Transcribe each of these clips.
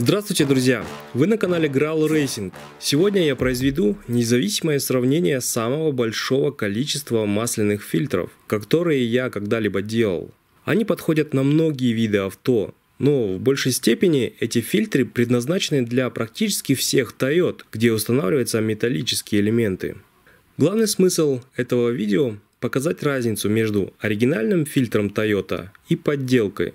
Здравствуйте, друзья! Вы на канале Growl Racing. Сегодня я произведу независимое сравнение самого большого количества масляных фильтров, которые я когда-либо делал. Они подходят на многие виды авто, но в большей степени эти фильтры предназначены для практически всех Toyota, где устанавливаются металлические элементы. Главный смысл этого видео – показать разницу между оригинальным фильтром Toyota и подделкой.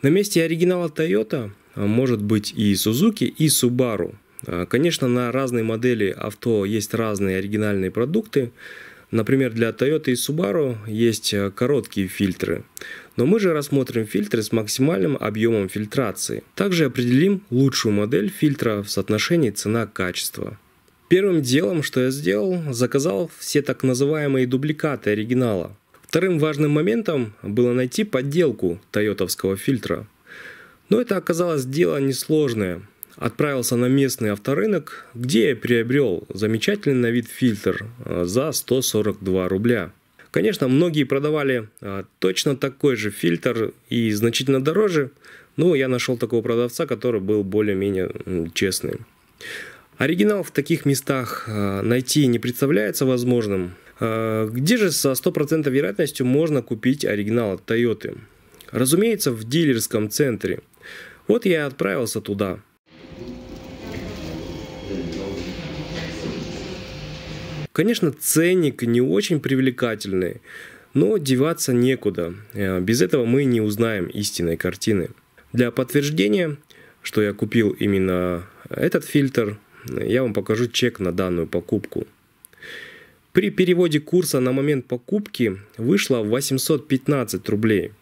На месте оригинала Toyota а, может быть и Suzuki, и Subaru. А, конечно, на разные модели авто есть разные оригинальные продукты. Например, для Toyota и Subaru есть а, короткие фильтры. Но мы же рассмотрим фильтры с максимальным объемом фильтрации. Также определим лучшую модель фильтра в соотношении цена-качество. Первым делом, что я сделал, заказал все так называемые дубликаты оригинала. Вторым важным моментом было найти подделку тойотовского фильтра – но это оказалось дело несложное. Отправился на местный авторынок, где я приобрел замечательный на вид фильтр э, за 142 рубля. Конечно, многие продавали э, точно такой же фильтр и значительно дороже, но я нашел такого продавца, который был более-менее честным. Оригинал в таких местах э, найти не представляется возможным. Где же со стопроцентной вероятностью можно купить оригинал от Toyota? Разумеется, в дилерском центре. Вот я и отправился туда. Конечно, ценник не очень привлекательный, но деваться некуда. Э, без этого мы не узнаем истинной картины. Для подтверждения, что я купил именно этот фильтр, я вам покажу чек на данную покупку. При переводе курса на момент покупки вышло 815 рублей.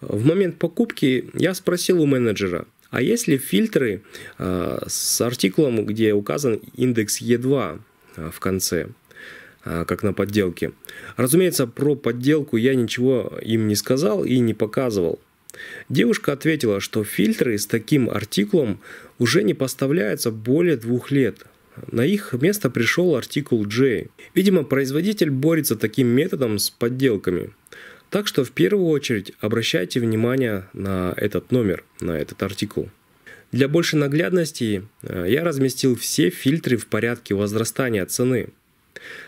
В момент покупки я спросил у менеджера, а есть ли фильтры а, с артиклом, где указан индекс Е2 а, в конце, а, как на подделке. Разумеется, про подделку я ничего им не сказал и не показывал. Девушка ответила, что фильтры с таким артиклом уже не поставляются более двух лет. На их место пришел артикул J. Видимо, производитель борется таким методом с подделками. Так что в первую очередь обращайте внимание на этот номер, на этот артикул. Для большей наглядности э, я разместил все фильтры в порядке возрастания цены.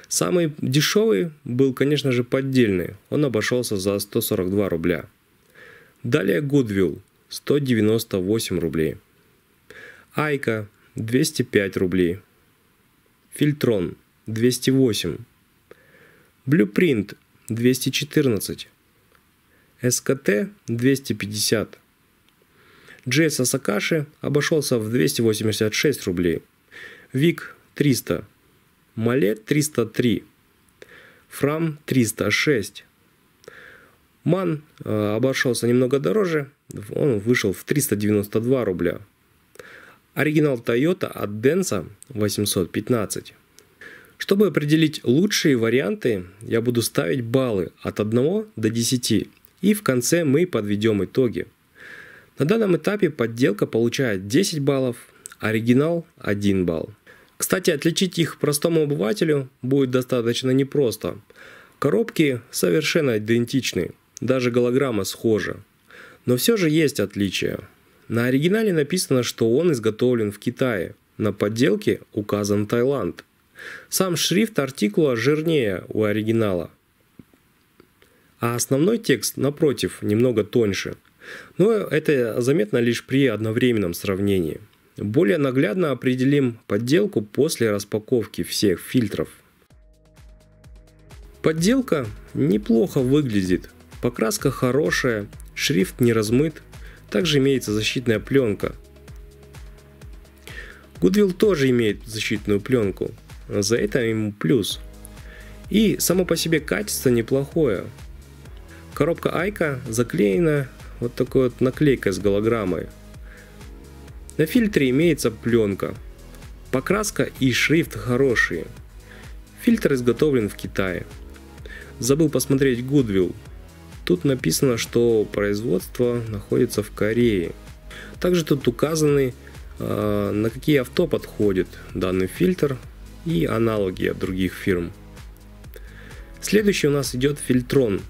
Самый дешевый был, конечно же, поддельный. Он обошелся за 142 рубля. Далее Goodwill 198 рублей. Айка 205 рублей. Фильтрон 208. Blueprint 214, СКТ 250. Джейса Сакаши обошелся в 286 рублей. Вик 300. Мале 303. Фрам 306. Ман э, обошелся немного дороже, он вышел в 392 рубля. Оригинал Toyota от Денса 815. Чтобы определить лучшие варианты, я буду ставить баллы от 1 до 10, и в конце мы подведем итоги. На данном этапе подделка получает 10 баллов, оригинал 1 балл. Кстати, отличить их простому обывателю будет достаточно непросто. Коробки совершенно идентичны, даже голограмма схожа. Но все же есть отличия. На оригинале написано, что он изготовлен в Китае, на подделке указан Таиланд – сам шрифт артикула жирнее у оригинала, а основной текст, напротив, немного тоньше. Но это заметно лишь при одновременном сравнении. Более наглядно определим подделку после распаковки всех фильтров. Подделка неплохо выглядит, покраска хорошая, шрифт не размыт, также имеется защитная пленка. Goodwill тоже имеет защитную пленку, за это ему плюс. И само по себе качество неплохое. Коробка Айка заклеена вот такой вот наклейкой с голограммой. На фильтре имеется пленка. Покраска и шрифт хорошие. Фильтр изготовлен в Китае. Забыл посмотреть Goodwill. Тут написано, что производство находится в Корее. Также тут указаны, а, на какие авто подходит данный фильтр, и аналоги от других фирм. Следующий у нас идет фильтрон.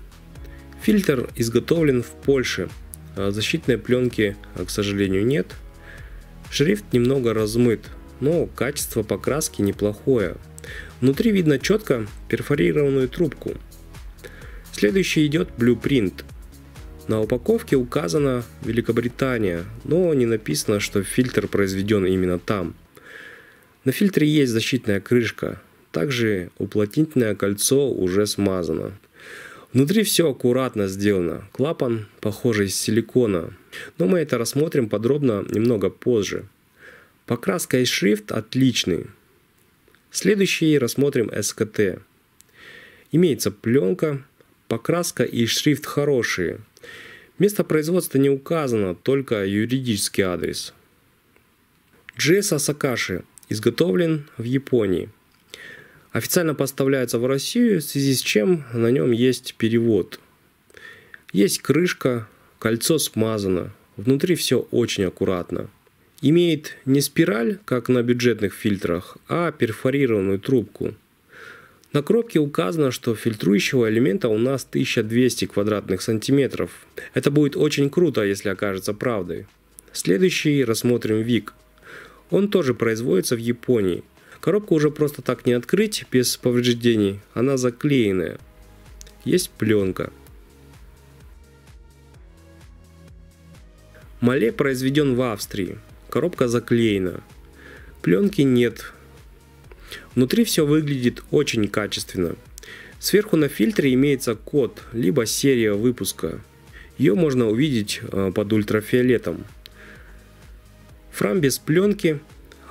Фильтр изготовлен в Польше. А защитной пленки, а, к сожалению, нет. Шрифт немного размыт, но качество покраски неплохое. Внутри видно четко перфорированную трубку. Следующий идет Блюпринт. На упаковке указана Великобритания, но не написано, что фильтр произведен именно там – на фильтре есть защитная крышка. Также уплотнительное кольцо уже смазано. Внутри все аккуратно сделано. Клапан, похожий из силикона. Но мы это рассмотрим подробно немного позже. Покраска и шрифт отличный. Следующий рассмотрим СКТ. Имеется пленка, покраска и шрифт хорошие. Место производства не указано, только юридический адрес. GS Сакаши изготовлен в Японии. Официально поставляется в Россию, в связи с чем на нем есть перевод. Есть крышка, кольцо смазано, внутри все очень аккуратно. Имеет не спираль, как на бюджетных фильтрах, а перфорированную трубку. На коробке указано, что фильтрующего элемента у нас 1200 квадратных сантиметров. Это будет очень круто, если окажется правдой. Следующий рассмотрим ВИК – он тоже производится в Японии. Коробку уже просто так не открыть без повреждений, она заклеенная. Есть пленка. Мале произведен в Австрии. Коробка заклеена. Пленки нет. Внутри все выглядит очень качественно. Сверху на фильтре имеется код, либо серия выпуска. Ее можно увидеть э, под ультрафиолетом. Фрам без пленки,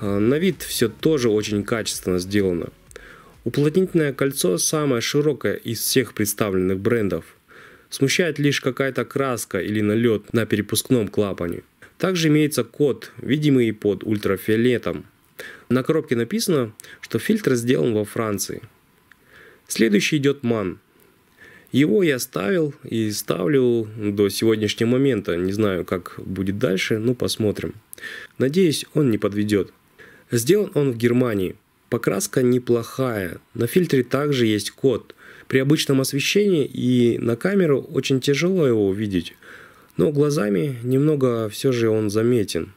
а, на вид все тоже очень качественно сделано. Уплотнительное кольцо самое широкое из всех представленных брендов. Смущает лишь какая-то краска или налет на перепускном клапане. Также имеется код, видимый под ультрафиолетом. На коробке написано, что фильтр сделан во Франции. Следующий идет МАН – его я ставил и ставлю до сегодняшнего момента. Не знаю, как будет дальше, но посмотрим. Надеюсь, он не подведет. Сделан он в Германии. Покраска неплохая. На фильтре также есть код. При обычном освещении и на камеру очень тяжело его увидеть. Но глазами немного все же он заметен.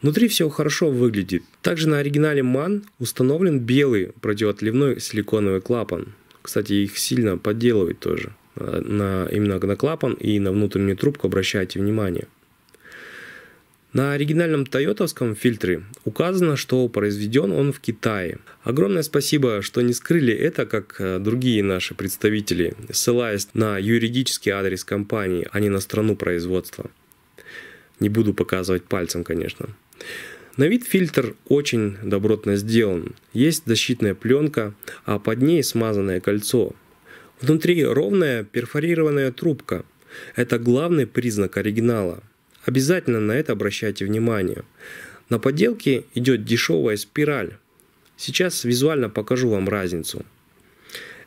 Внутри все хорошо выглядит. Также на оригинале MAN установлен белый противотливной силиконовый клапан. Кстати, их сильно подделывать тоже. А, на, именно на клапан и на внутреннюю трубку обращайте внимание. На оригинальном тойотовском фильтре указано, что произведен он в Китае. Огромное спасибо, что не скрыли это, как э, другие наши представители, ссылаясь на юридический адрес компании, а не на страну производства. Не буду показывать пальцем, конечно. На вид фильтр очень добротно сделан. Есть защитная пленка, а под ней смазанное кольцо. Внутри ровная перфорированная трубка. Это главный признак оригинала. Обязательно на это обращайте внимание. На подделке идет дешевая спираль. Сейчас визуально покажу вам разницу.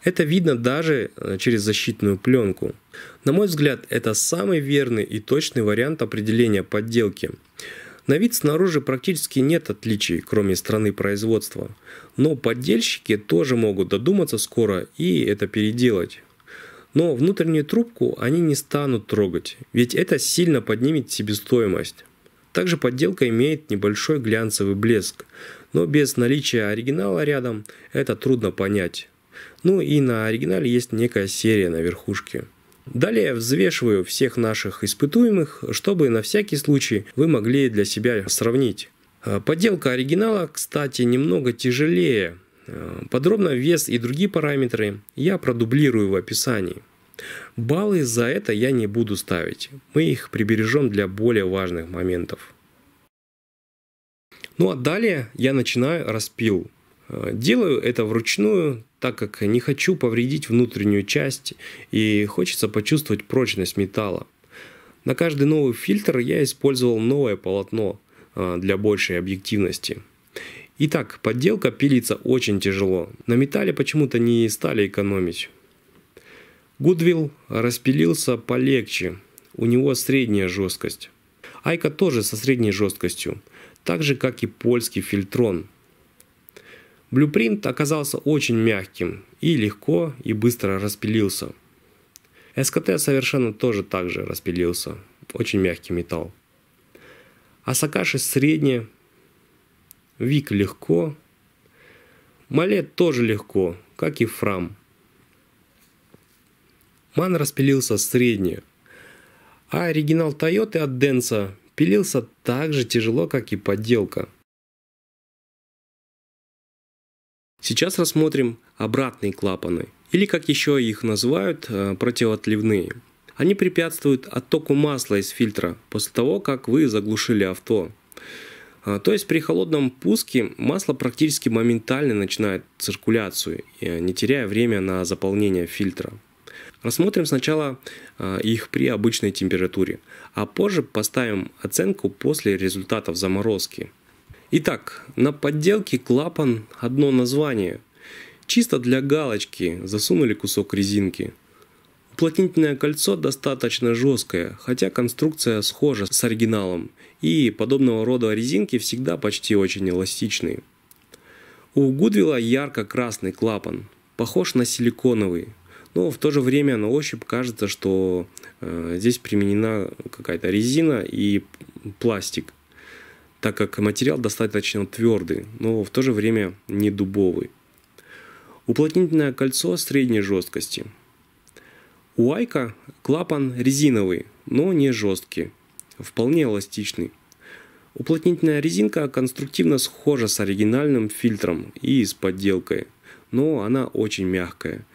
Это видно даже э, через защитную пленку. На мой взгляд, это самый верный и точный вариант определения подделки. На вид снаружи практически нет отличий, кроме страны производства. Но поддельщики тоже могут додуматься скоро и это переделать. Но внутреннюю трубку они не станут трогать, ведь это сильно поднимет себестоимость. Также подделка имеет небольшой глянцевый блеск, но без наличия оригинала рядом это трудно понять. Ну и на оригинале есть некая серия на верхушке. Далее взвешиваю всех наших испытуемых, чтобы на всякий случай вы могли для себя сравнить. Э, подделка оригинала, кстати, немного тяжелее. Э, подробно вес и другие параметры я продублирую в описании. Баллы за это я не буду ставить. Мы их прибережем для более важных моментов. Ну а далее я начинаю распил. Э, делаю это вручную, так как не хочу повредить внутреннюю часть и хочется почувствовать прочность металла. На каждый новый фильтр я использовал новое полотно а, для большей объективности. Итак, подделка пилится очень тяжело. На металле почему-то не стали экономить. Гудвилл распилился полегче. У него средняя жесткость. Айка тоже со средней жесткостью. Так же, как и польский фильтрон – Блюпринт оказался очень мягким и легко и быстро распилился. СКТ совершенно тоже так же распилился. Очень мягкий металл. Асакаши средне. Вик легко. Малет тоже легко, как и Фрам. Ман распилился средне. А оригинал Тойоты от Денса пилился так же тяжело, как и подделка – Сейчас рассмотрим обратные клапаны, или как еще их называют, э, противоотливные. Они препятствуют оттоку масла из фильтра после того, как вы заглушили авто. А, то есть при холодном пуске масло практически моментально начинает циркуляцию, э, не теряя время на заполнение фильтра. Рассмотрим сначала а, их при обычной температуре, а позже поставим оценку после результатов заморозки. Итак, на подделке клапан одно название. Чисто для галочки засунули кусок резинки. Уплотнительное кольцо достаточно жесткое, хотя конструкция схожа с оригиналом, и подобного рода резинки всегда почти очень эластичные. У Гудвилла ярко-красный клапан, похож на силиконовый, но в то же время на ощупь кажется, что э, здесь применена какая-то резина и пластик – так как материал достаточно твердый, но в то же время не дубовый. Уплотнительное кольцо средней жесткости. У Айка клапан резиновый, но не жесткий, вполне эластичный. Уплотнительная резинка конструктивно схожа с оригинальным фильтром и с подделкой, но она очень мягкая.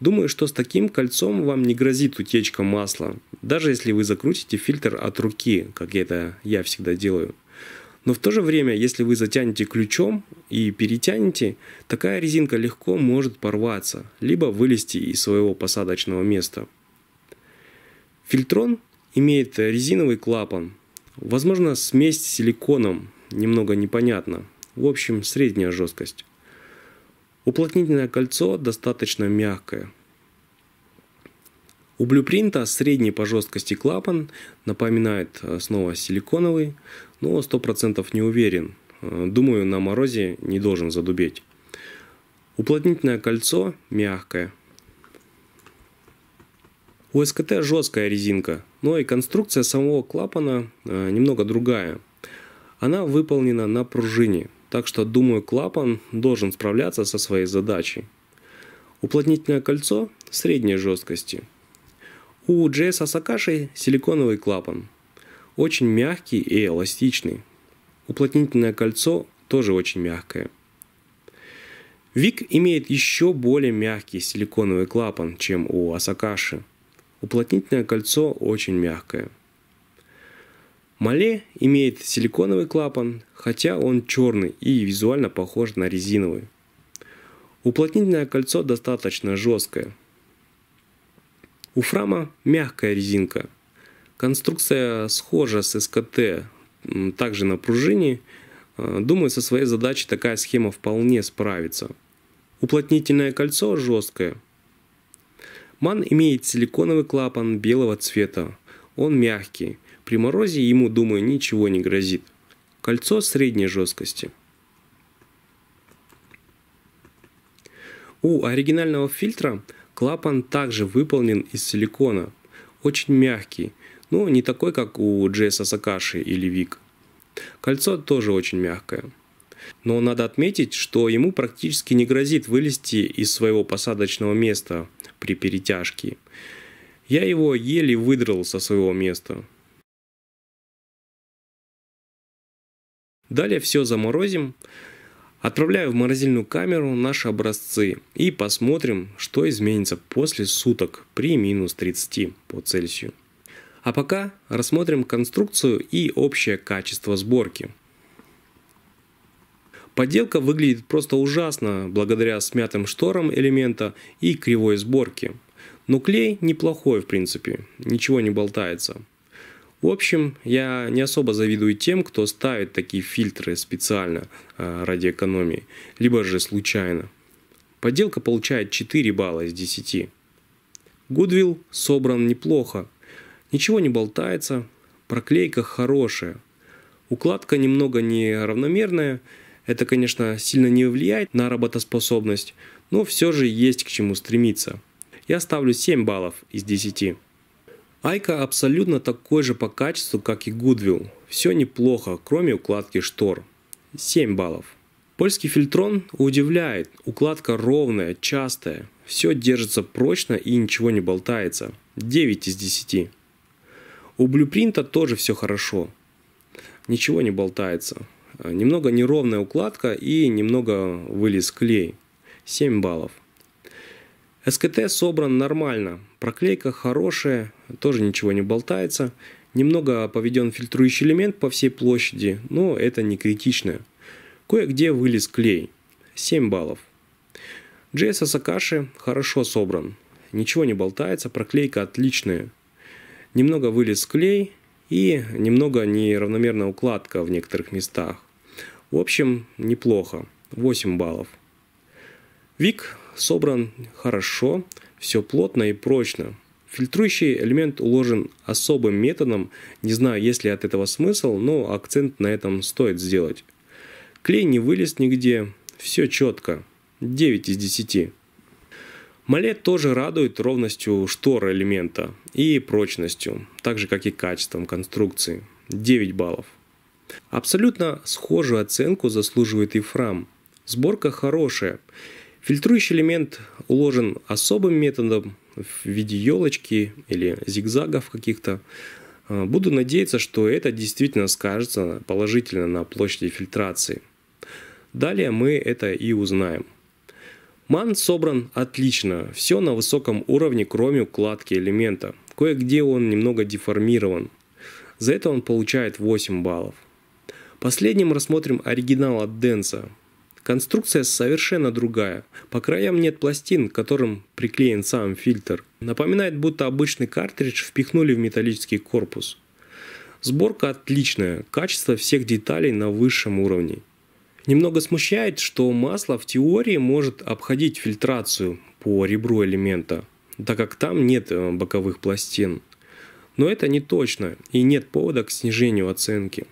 Думаю, что с таким кольцом вам не грозит утечка масла, даже если вы закрутите фильтр от руки, как это я всегда делаю. Но в то же время, если вы затянете ключом и перетянете, такая резинка легко может порваться, либо вылезти из своего посадочного места. Фильтрон имеет резиновый клапан, возможно смесь с силиконом, немного непонятно, в общем средняя жесткость. Уплотнительное кольцо достаточно мягкое, у блюпринта средний по жесткости клапан напоминает э, снова силиконовый, но сто процентов не уверен. Э, думаю, на морозе не должен задубеть. Уплотнительное кольцо мягкое. У СКТ жесткая резинка, но и конструкция самого клапана э, немного другая. Она выполнена на пружине, так что, думаю, клапан должен справляться со своей задачей. Уплотнительное кольцо средней жесткости – у Джейса Сакаши силиконовый клапан. Очень мягкий и эластичный. Уплотнительное кольцо тоже очень мягкое. Вик имеет еще более мягкий силиконовый клапан, чем у Асакаши. Уплотнительное кольцо очень мягкое. Мале имеет силиконовый клапан, хотя он черный и визуально похож на резиновый. Уплотнительное кольцо достаточно жесткое – у Фрама мягкая резинка. Конструкция схожа с СКТ, также на пружине. Э, думаю, со своей задачей такая схема вполне справится. Уплотнительное кольцо жесткое. Ман имеет силиконовый клапан белого цвета. Он мягкий. При морозе ему, думаю, ничего не грозит. Кольцо средней жесткости. У оригинального фильтра Клапан также выполнен из силикона, очень мягкий, но не такой, как у Джейса Сакаши или Вик. Кольцо тоже очень мягкое. Но надо отметить, что ему практически не грозит вылезти из своего посадочного места при перетяжке. Я его еле выдрал со своего места. Далее все заморозим Отправляю в морозильную камеру наши образцы и посмотрим, что изменится после суток при минус 30 по Цельсию. А пока рассмотрим конструкцию и общее качество сборки. Подделка выглядит просто ужасно благодаря смятым шторам элемента и кривой сборке. Но клей неплохой в принципе, ничего не болтается. В общем, я не особо завидую тем, кто ставит такие фильтры специально а, ради экономии, либо же случайно. Подделка получает 4 балла из 10. Гудвилл собран неплохо, ничего не болтается, проклейка хорошая. Укладка немного неравномерная, это, конечно, сильно не влияет на работоспособность, но все же есть к чему стремиться. Я ставлю 7 баллов из 10. Айка абсолютно такой же по качеству, как и Гудвилл. Все неплохо, кроме укладки штор. 7 баллов. Польский фильтрон удивляет. Укладка ровная, частая. Все держится прочно и ничего не болтается. 9 из 10. У блюпринта тоже все хорошо. Ничего не болтается. Немного неровная укладка и немного вылез клей. 7 баллов. СКТ собран нормально, проклейка хорошая, тоже ничего не болтается. Немного поведен фильтрующий элемент по всей площади, но это не критично. Кое-где вылез клей. 7 баллов. JS Сакаши хорошо собран. Ничего не болтается, проклейка отличная. Немного вылез клей и немного неравномерная укладка в некоторых местах. В общем, неплохо. 8 баллов. Вик собран хорошо, все плотно и прочно. Фильтрующий элемент уложен особым методом, не знаю, есть ли от этого смысл, но акцент на этом стоит сделать. Клей не вылез нигде, все четко, 9 из 10. Мале тоже радует ровностью штор элемента и прочностью, так же как и качеством конструкции, 9 баллов. Абсолютно схожую оценку заслуживает и Фрам. Сборка хорошая, Фильтрующий элемент уложен особым методом в виде елочки или зигзагов каких-то. А, буду надеяться, что это действительно скажется положительно на площади фильтрации. Далее мы это и узнаем. Ман собран отлично, все на высоком уровне, кроме укладки элемента. Кое-где он немного деформирован. За это он получает 8 баллов. Последним рассмотрим оригинал от Денса. Конструкция совершенно другая. По краям нет пластин, к которым приклеен сам фильтр. Напоминает, будто обычный картридж впихнули в металлический корпус. Сборка отличная, качество всех деталей на высшем уровне. Немного смущает, что масло в теории может обходить фильтрацию по ребру элемента, так как там нет э, боковых пластин. Но это не точно и нет повода к снижению оценки.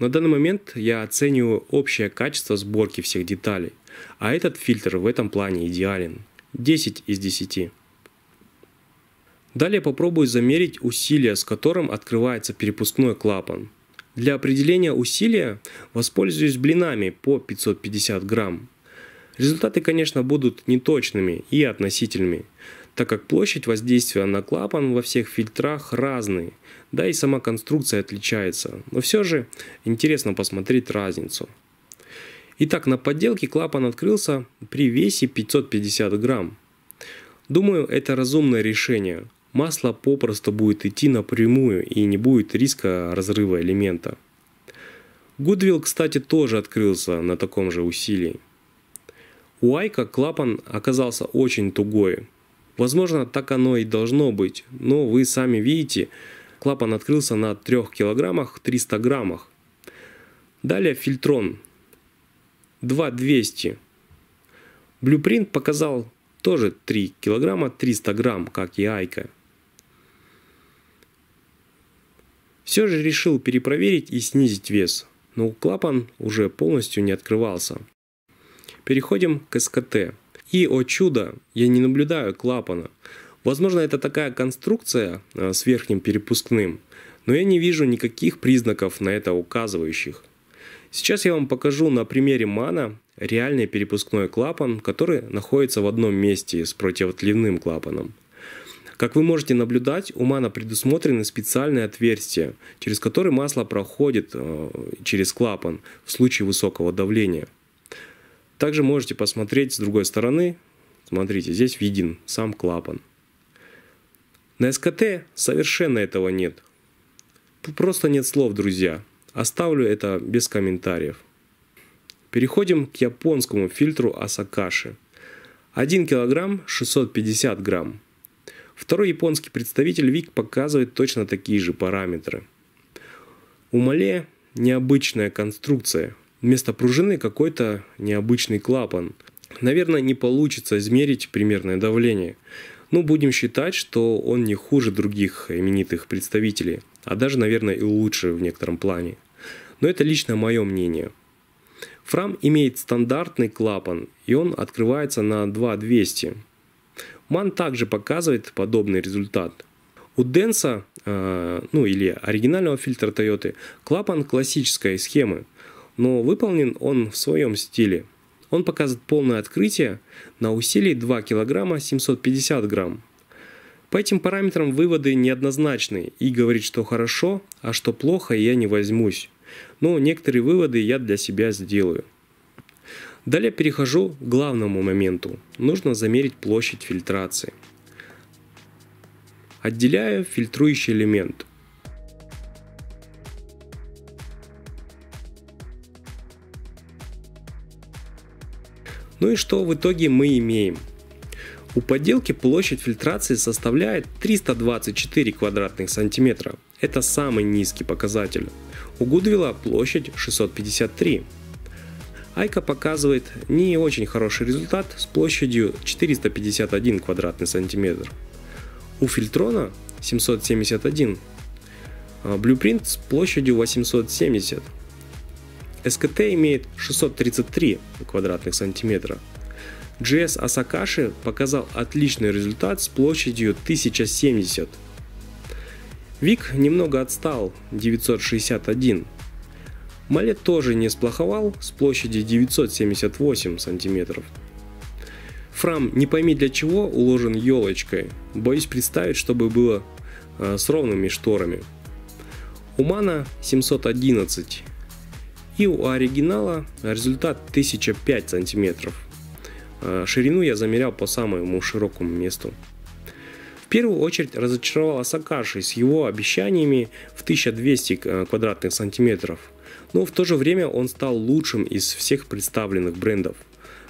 На данный момент я оцениваю общее качество сборки всех деталей, а этот фильтр в этом плане идеален. 10 из 10. Далее попробую замерить усилие, с которым открывается перепускной клапан. Для определения усилия воспользуюсь блинами по 550 грамм. Результаты, конечно, будут неточными и относительными, так как площадь воздействия на клапан во всех фильтрах разные, да и сама конструкция отличается, но все же интересно посмотреть разницу. Итак, на подделке клапан открылся при весе 550 грамм. Думаю, это разумное решение. Масло попросту будет идти напрямую и не будет риска разрыва элемента. Гудвилл, кстати, тоже открылся на таком же усилии. У Айка клапан оказался очень тугой, Возможно, так оно и должно быть, но вы сами видите, клапан открылся на 3 килограммах 300 граммах. Далее фильтрон 2200. Блюпринт показал тоже 3 килограмма 300 грамм, как и Айка. Все же решил перепроверить и снизить вес, но клапан уже полностью не открывался. Переходим к СКТ. И, о чудо, я не наблюдаю клапана. Возможно, это такая конструкция э, с верхним перепускным, но я не вижу никаких признаков на это указывающих. Сейчас я вам покажу на примере мана реальный перепускной клапан, который находится в одном месте с противотливным клапаном. Как вы можете наблюдать, у мана предусмотрены специальные отверстия, через которые масло проходит э, через клапан в случае высокого давления – также можете посмотреть с другой стороны. Смотрите, здесь виден сам клапан. На СКТ совершенно этого нет. Просто нет слов, друзья. Оставлю это без комментариев. Переходим к японскому фильтру Асакаши. 1 кг 650 грамм. Второй японский представитель ВИК показывает точно такие же параметры. У Мале необычная конструкция вместо пружины какой-то необычный клапан. Наверное, не получится измерить примерное давление. Но ну, будем считать, что он не хуже других именитых представителей, а даже, наверное, и лучше в некотором плане. Но это лично мое мнение. Фрам имеет стандартный клапан, и он открывается на 2200. Ман также показывает подобный результат. У Денса, э, ну или оригинального фильтра Toyota, клапан классической схемы – но выполнен он в своем стиле. Он показывает полное открытие на усилии 2 кг 750 грамм. По этим параметрам выводы неоднозначны и говорить, что хорошо, а что плохо я не возьмусь. Но некоторые выводы я для себя сделаю. Далее перехожу к главному моменту. Нужно замерить площадь фильтрации. Отделяю фильтрующий элемент. Ну и что в итоге мы имеем? У подделки площадь фильтрации составляет 324 квадратных сантиметра. Это самый низкий показатель. У Гудвилла площадь 653. Айка показывает не очень хороший результат с площадью 451 квадратный сантиметр. У Фильтрона 771. Блюпринт а с площадью 870. СКТ имеет 633 квадратных сантиметра. GS Асакаши показал отличный результат с площадью 1070. Вик немного отстал 961. Малет тоже не сплоховал с площади 978 сантиметров. Фрам не пойми для чего уложен елочкой. Боюсь представить, чтобы было э, с ровными шторами. Умана 711 и у оригинала результат 1005 сантиметров. Э, ширину я замерял по самому широкому месту. В первую очередь разочаровала Сакаши с его обещаниями в 1200 э, квадратных сантиметров, но в то же время он стал лучшим из всех представленных брендов.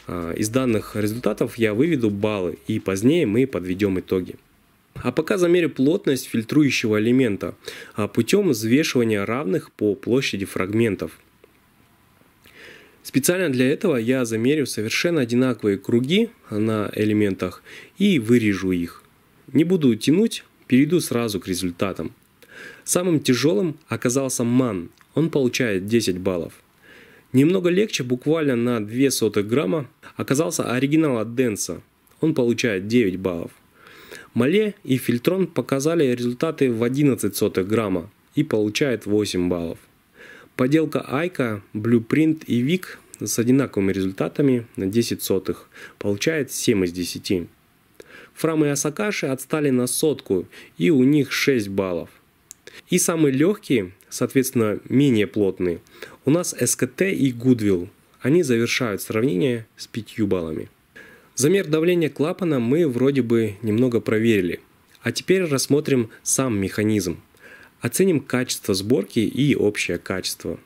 Э, из данных результатов я выведу баллы и позднее мы подведем итоги. А пока замерю плотность фильтрующего элемента а путем взвешивания равных по площади фрагментов – Специально для этого я замерю совершенно одинаковые круги на элементах и вырежу их. Не буду тянуть, перейду сразу к результатам. Самым тяжелым оказался ман, он получает 10 баллов. Немного легче, буквально на 0,02 грамма, оказался оригинал от Денса, он получает 9 баллов. Мале и Фильтрон показали результаты в 0,11 грамма и получает 8 баллов. Поделка Айка, Blueprint и Вик с одинаковыми результатами на 10 сотых. Получает 7 из 10. Фрам и Асакаши отстали на сотку, и у них 6 баллов. И самые легкие, соответственно, менее плотные, у нас СКТ и Гудвилл. Они завершают сравнение с 5 баллами. Замер давления клапана мы вроде бы немного проверили. А теперь рассмотрим сам механизм. Оценим качество сборки и общее качество.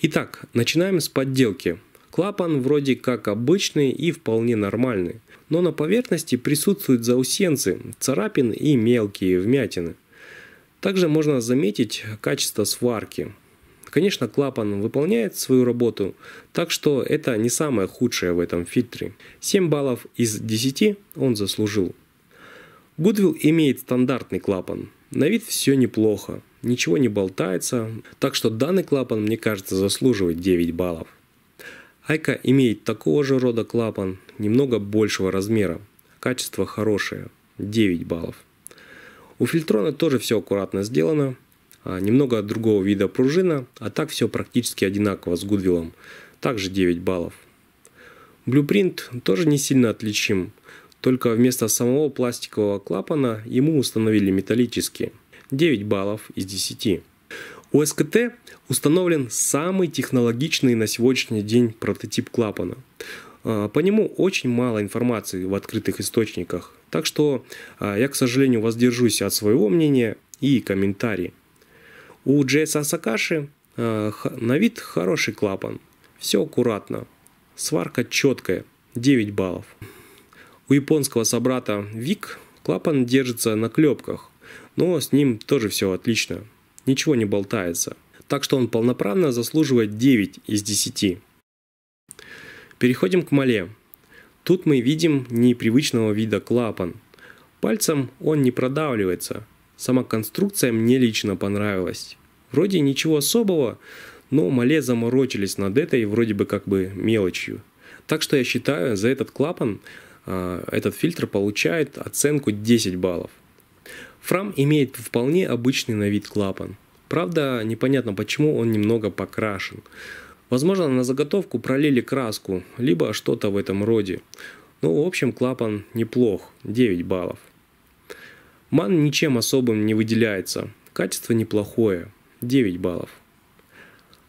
Итак, начинаем с подделки. Клапан вроде как обычный и вполне нормальный, но на поверхности присутствуют заусенцы, царапины и мелкие вмятины. Также можно заметить качество сварки. Конечно, клапан выполняет свою работу, так что это не самое худшее в этом фильтре. 7 баллов из 10 он заслужил. Goodwill имеет стандартный клапан. На вид все неплохо ничего не болтается, так что данный клапан, мне кажется, заслуживает 9 баллов. Айка имеет такого же рода клапан, немного большего размера, качество хорошее, 9 баллов. У фильтрона тоже все аккуратно сделано, а, немного другого вида пружина, а так все практически одинаково с Гудвиллом, также 9 баллов. Блюпринт тоже не сильно отличим, только вместо самого пластикового клапана ему установили металлический. 9 баллов из 10. У СКТ установлен самый технологичный на сегодняшний день прототип клапана. А, по нему очень мало информации в открытых источниках, так что а, я, к сожалению, воздержусь от своего мнения и комментарий. У Джейса Сакаши а, на вид хороший клапан, все аккуратно, сварка четкая, 9 баллов. У японского собрата Вик клапан держится на клепках, но с ним тоже все отлично, ничего не болтается, так что он полноправно заслуживает 9 из 10. Переходим к мале. Тут мы видим непривычного вида клапан. Пальцем он не продавливается, сама конструкция мне лично понравилась. Вроде ничего особого, но мале заморочились над этой вроде бы как бы мелочью. Так что я считаю, за этот клапан а, этот фильтр получает оценку 10 баллов. Фрам имеет вполне обычный на вид клапан. Правда, непонятно почему он немного покрашен. Возможно, на заготовку пролили краску, либо что-то в этом роде. Ну, в общем, клапан неплох, 9 баллов. Ман ничем особым не выделяется, качество неплохое, 9 баллов.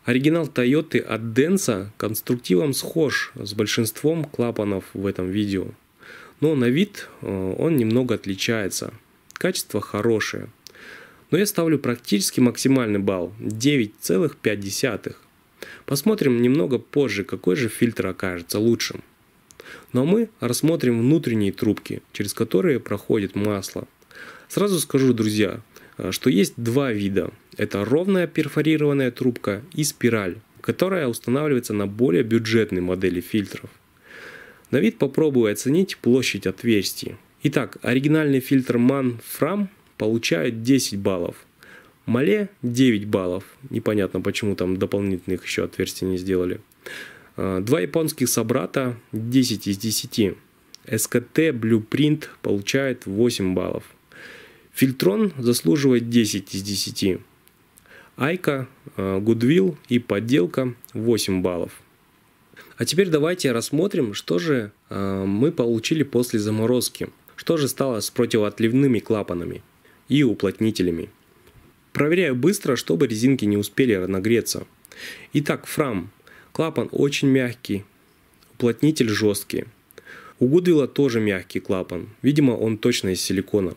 Оригинал Toyota от Денса конструктивом схож с большинством клапанов в этом видео. Но на вид э, он немного отличается – качество хорошее. Но я ставлю практически максимальный балл 9,5. Посмотрим немного позже, какой же фильтр окажется лучшим. Но мы рассмотрим внутренние трубки, через которые проходит масло. Сразу скажу, друзья, э, что есть два вида. Это ровная перфорированная трубка и спираль, которая устанавливается на более бюджетной модели фильтров. На вид попробую оценить площадь отверстий. Итак, оригинальный фильтр MAN-FRAM получает 10 баллов. Мале 9 баллов. Непонятно, почему там дополнительных еще отверстий не сделали. А, два японских собрата 10 из 10. СКТ Blueprint получает 8 баллов. Фильтрон заслуживает 10 из 10. Айка, Goodwill а, и подделка 8 баллов. А теперь давайте рассмотрим, что же а, мы получили после заморозки – что же стало с противоотливными клапанами и уплотнителями? Проверяю быстро, чтобы резинки не успели нагреться. Итак, фрам. Клапан очень мягкий, уплотнитель жесткий. У Гудвилла тоже мягкий клапан, видимо он точно из силикона.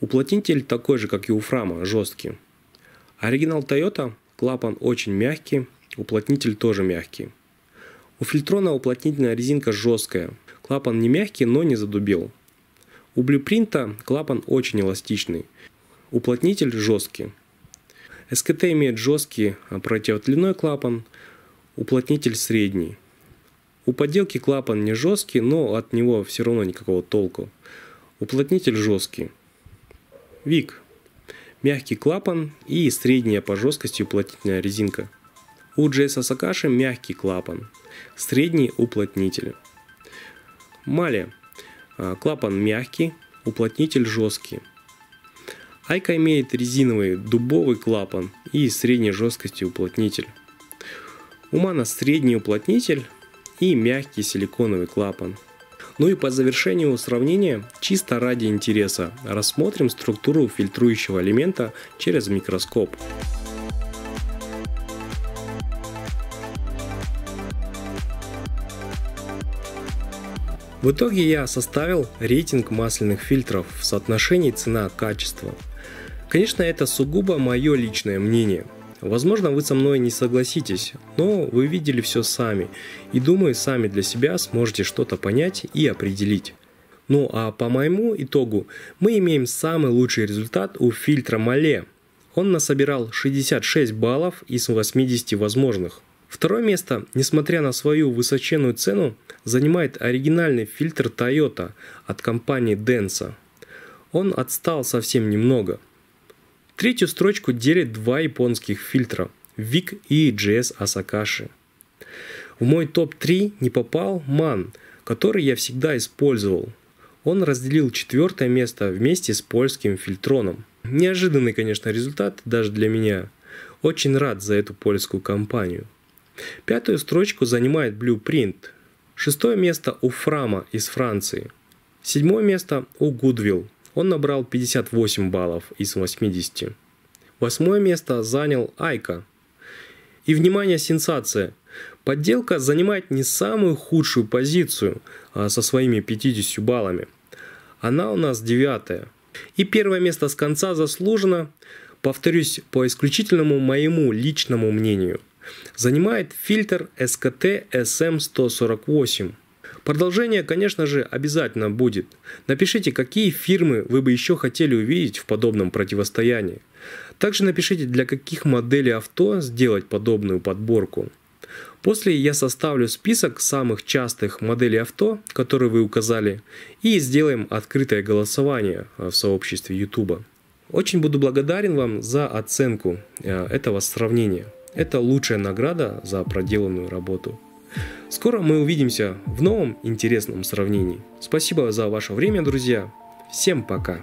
Уплотнитель такой же, как и у фрама, жесткий. Оригинал Toyota клапан очень мягкий, уплотнитель тоже мягкий. У фильтрона уплотнительная резинка жесткая. Клапан не мягкий, но не задубел. У блюпринта клапан очень эластичный, уплотнитель жесткий. СКТ имеет жесткий а, противотлиной клапан, уплотнитель средний. У подделки клапан не жесткий, но от него все равно никакого толку. Уплотнитель жесткий. Вик. Мягкий клапан и средняя по жесткости уплотнительная резинка. У JS Сакаши мягкий клапан, средний уплотнитель. Мали. Э, клапан мягкий, уплотнитель жесткий. Айка имеет резиновый дубовый клапан и средней жесткости уплотнитель. У Мана средний уплотнитель и мягкий силиконовый клапан. Ну и по завершению сравнения, чисто ради интереса, рассмотрим структуру фильтрующего элемента через микроскоп. В итоге я составил рейтинг масляных фильтров в соотношении цена-качество. Конечно, это сугубо мое личное мнение. Возможно, вы со мной не согласитесь, но вы видели все сами и думаю, сами для себя сможете что-то понять и определить. Ну а по моему итогу мы имеем самый лучший результат у фильтра Мале. Он насобирал 66 баллов из 80 возможных. Второе место, несмотря на свою высоченную цену, занимает оригинальный фильтр Toyota от компании Denso. Он отстал совсем немного. Третью строчку делят два японских фильтра – VIC и GS Asakashi. В мой топ-3 не попал MAN, который я всегда использовал. Он разделил четвертое место вместе с польским фильтроном. Неожиданный, конечно, результат даже для меня. Очень рад за эту польскую компанию. Пятую строчку занимает Blueprint. Шестое место у Фрама из Франции. Седьмое место у Гудвилл. Он набрал 58 баллов из 80. Восьмое место занял Айка. И, внимание, сенсация. Подделка занимает не самую худшую позицию а со своими 50 баллами. Она у нас девятая. И первое место с конца заслужено, повторюсь, по исключительному моему личному мнению – занимает фильтр SKT SM148. Продолжение, конечно же, обязательно будет. Напишите, какие фирмы вы бы еще хотели увидеть в подобном противостоянии. Также напишите, для каких моделей авто сделать подобную подборку. После я составлю список самых частых моделей авто, которые вы указали, и сделаем открытое голосование э, в сообществе YouTube. Очень буду благодарен вам за оценку э, этого сравнения. Это лучшая награда за проделанную работу. Скоро мы увидимся в новом интересном сравнении. Спасибо за ваше время, друзья. Всем пока.